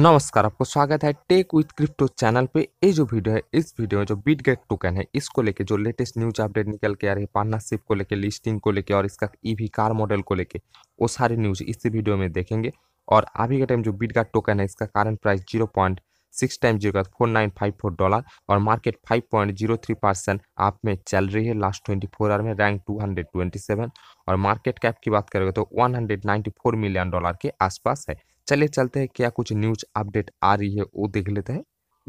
नमस्कार आपको स्वागत है टेक विथ क्रिप्टो चैनल पे ये जो वीडियो है इस वीडियो में जो बीट गेट टोकन है इसको लेके जो लेटेस्ट न्यूज अपडेट निकल के आ रही है पार्टनरशिप को लेके लिस्टिंग को लेके और इसका ईवी कार मॉडल को लेके वो सारी न्यूज इस वीडियो में देखेंगे और अभी के टाइम जो बीट गार्ड टोकन है इसका current price zero point six time zero four nine five four dollar और market five point zero three percent आप में चल रही है लास्ट ट्वेंटी फोर आवर में rank two hundred twenty seven और मार्केट कैप की बात करेंगे तो one hundred ninety four million dollar के आसपास है चलिए चलते हैं क्या कुछ न्यूज अपडेट आ रही है वो देख लेते हैं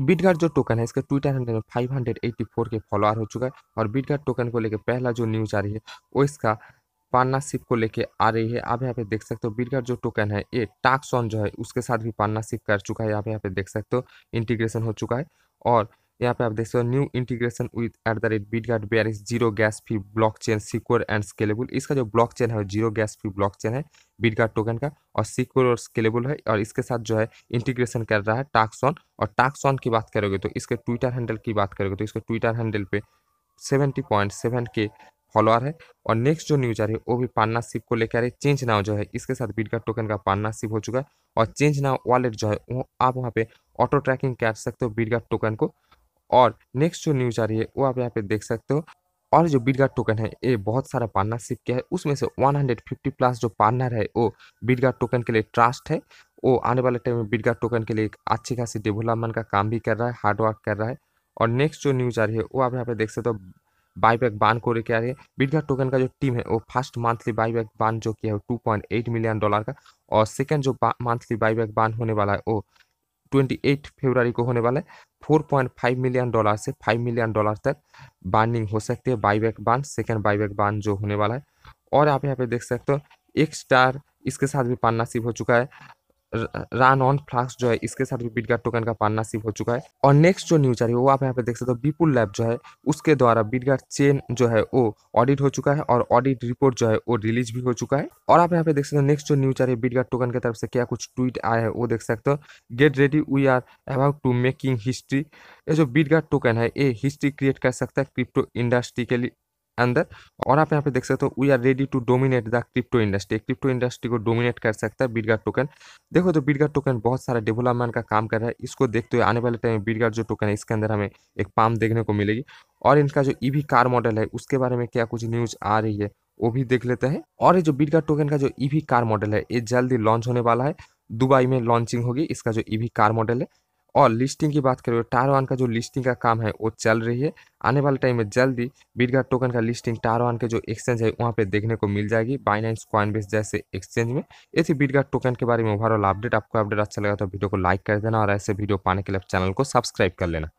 बीटगार्ड जो टोकन है इसका ट्विटर हैंडल में 584 के फॉलोअर हो चुका है और बीटगार्ड टोकन को लेकर पहला जो न्यूज आ रही है वो इसका पार्टनरशिप को लेके आ रही है आप यहाँ पे देख सकते हो बीटगार्ड जो टोकन है ये टाक्सॉन जो है उसके साथ भी पार्टनरशिप कर चुका है आप यहाँ पे देख सकते हो इंटीग्रेशन हो चुका है और यहाँ पे आप देख सकते हो new integration with at the rate beat guard bear zero gas free blockchain secure and scalable इसका जो ब्लॉक चेन है zero gas free blockchain है बीट गार्ड टोकन का और सिक्योर और स्केलेबल है और इसके साथ जो है इंटीग्रेशन कर रहा है टाक्सॉन और टाक्सॉन की बात करोगे तो इसके ट्विटर हैंडल की बात करोगे तो इसके ट्विटर हैंडल पे सेवेंटी पॉइंट सेवन के फॉलोअर है और नेक्स्ट जो न्यूज आ रही है वो भी पार्टनरशिप को लेकर है चेंज नाव जो है इसके साथ बीटगार्ड टोकन का पार्टनरशिप हो चुका है और चेंज नाव वॉलेट जो है वो आप वहाँ पे ऑटो ट्रैकिंग कर सकते हो बीटगार्ड टोकन को और नेक्स्ट जो न्यूज आ रही है वो आप यहाँ पे देख सकते हो और जो बिडगार्ड टोकन है ये बहुत सारा पार्टनरशिप किया है उसमें से 150 प्लस जो पार्टनर है वो बिडगार्ड टोकन के लिए ट्रस्ट है वो आने वाले टाइम में बिडगार्ड टोकन के लिए एक अच्छी खासी डेवलपमेंट का काम भी कर रहा है हार्डवर्क कर रहा है और नेक्स्ट जो न्यूज आ रही है वो आप यहाँ पे देख सकते हो बाईबैक बान को लेकर आ रही है बिटगा टोकन का जो टीम है वो फर्स्ट मंथली बाईबैक बान जो किया है two point eight million dollar का और सेकेंड जो मंथली बाईबैक बान होने वाला है वो 28 फरवरी को होने वाला है 4.5 मिलियन डॉलर से 5 मिलियन डॉलर तक बर्निंग हो सकती है बाईबैक बान सेकेंड बाईबैक बान जो होने वाला है और आप यहाँ पे देख सकते हो एक स्टार इसके साथ भी पार्टनरशिप हो चुका है रन ऑन फ्लास्क जो है इसके साथ भी बीटगार्ड टोकन का पार्टनरशिप हो चुका है और नेक्स्ट जो न्यूज आ रही है वो आप यहाँ पे देख सकते हो बीपुल लैब जो है उसके द्वारा बीटगार्ड चेन जो है वो ऑडिट हो चुका है और ऑडिट रिपोर्ट जो है वो रिलीज भी हो चुका है और आप यहाँ पे देख सकते हो नेक्स्ट जो न्यूज आ रही है बीटगार्ड टोकन की तरफ से क्या कुछ ट्वीट आया है वो देख सकते हो get ready we are about to making history ये जो बीटगार्ड टोकन है ये हिस्ट्री क्रिएट कर सकता है क्रिप्टो इंडस्ट्री के लिए अंदर और आप यहाँ पे देख सकते हो we are ready to dominate the crypto industry crypto industry को डोमिनेट कर सकता है बिडगार्ड टोकन देखो तो बिडगार्ड टोकन बहुत सारा डेवलपमेंट का काम कर रहा है इसको देखते हुए आने वाले टाइम में बिडगार्ड जो टोकन है इसके अंदर हमें एक पाम देखने को मिलेगी और इनका जो ईवी कार मॉडल है उसके बारे में क्या कुछ न्यूज आ रही है वो भी देख लेते हैं और ये जो बिडगार्ड टोकन का जो ईवी कार मॉडल है ये जल्दी लॉन्च होने वाला है दुबई में लॉन्चिंग होगी इसका जो ईवी कार मॉडल है और लिस्टिंग की बात करें टार तो वन का जो लिस्टिंग का काम है वो चल रही है आने वाले टाइम में जल्दी बिटगाट टोकन का लिस्टिंग टार वन के जो एक्सचेंज है वहाँ पे देखने को मिल जाएगी बाइनेंस कॉइनबेस जैसे एक्सचेंज में ऐसे थी टोकन के बारे में ओवरऑल अपडेट आपको अपडेट अच्छा लगा तो वीडियो को लाइक कर देना और ऐसे वीडियो पाने के लिए चैनल को सब्सक्राइब कर लेना